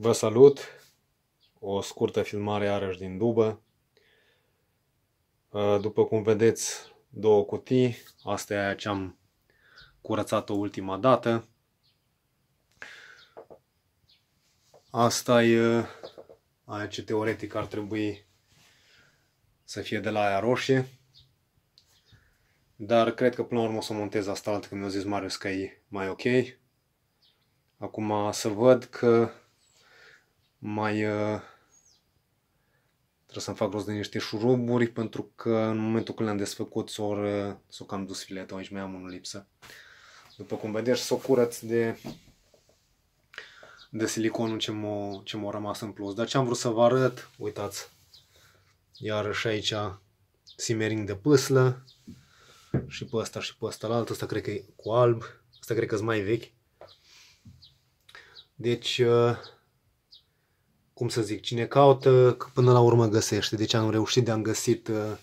Vă salut! O scurtă filmare iarăși din dubă. Ă, după cum vedeți, două cutii. Asta e aia ce am curățat-o ultima dată. Asta e aia ce teoretic ar trebui să fie de la aia roșie. Dar cred că până la urmă o să montez asta altă, că mi-a zis Marius că e mai ok. Acum să văd că mai uh, trebuie să-mi fac rost de niște șuruburi pentru că în momentul când le-am desfăcut s-o, uh, s-o cam dus filetul, aici mai am unul lipsă. După cum vedeți, s-o curăț de, de siliconul ce m-a, ce m-a rămas în plus. Dar ce am vrut să vă arăt, uitați, iarăși aici simering de pâslă și pe ăsta și pe ăsta la altul, ăsta cred că e cu alb, ăsta cred că e mai vechi. Deci, uh, cum să zic, cine caută, până la urmă găsește. Deci am reușit de-am găsit, uh,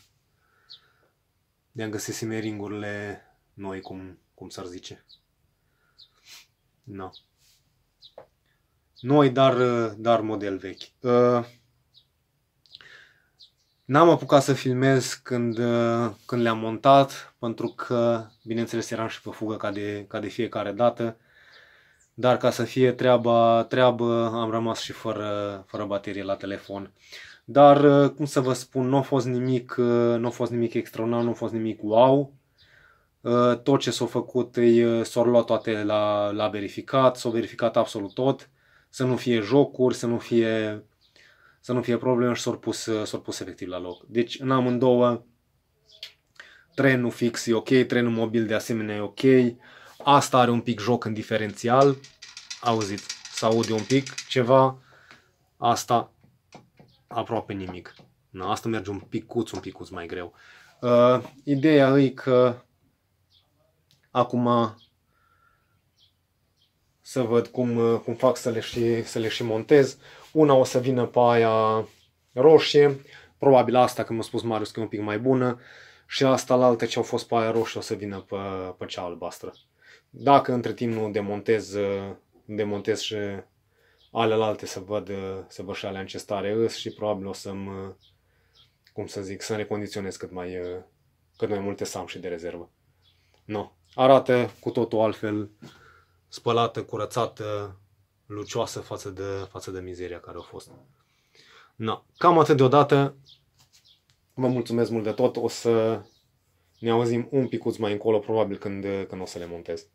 de-am găsit simeringurile noi, cum, cum s-ar zice. No. Noi, dar, uh, dar model vechi. Uh, n-am apucat să filmez când, când le-am montat, pentru că, bineînțeles, eram și pe fugă ca de, ca de fiecare dată. Dar ca să fie treaba, treabă, am rămas și fără, fără baterie la telefon. Dar, uh, cum să vă spun, nu a fost nimic, uh, nu a fost nimic extraordinar, nu a fost nimic wow. Uh, tot ce s-a făcut, s-au luat toate la, la verificat, s-au verificat absolut tot. Să nu fie jocuri, să nu fie, să nu fie probleme și s-au pus, s-au pus efectiv la loc. Deci, în amândouă, trenul fix e ok, trenul mobil de asemenea e ok, asta are un pic joc în diferențial, auzit să aude un pic ceva, asta aproape nimic. Na, asta merge un picuț, un picuț mai greu. Uh, ideea e că acum să văd cum, uh, cum fac să le, și, să le și montez. Una o să vină pe aia roșie, probabil asta, că mi-a spus Marius, că e un pic mai bună, și asta la alte ce au fost pe aia roșie o să vină pe, pe cea albastră. Dacă între timp nu demontez, uh, demontez și alelalte să văd, uh, să văd și alea în ce stare îs și probabil o să-mi, uh, cum să zic, să recondiționez cât mai, cât mai multe să am și de rezervă. No. Arată cu totul altfel, spălată, curățată, lucioasă față de, față de mizeria care a fost. No. Cam atât deodată. Vă mulțumesc mult de tot. O să ne auzim un picuț mai încolo, probabil când, când o să le montez.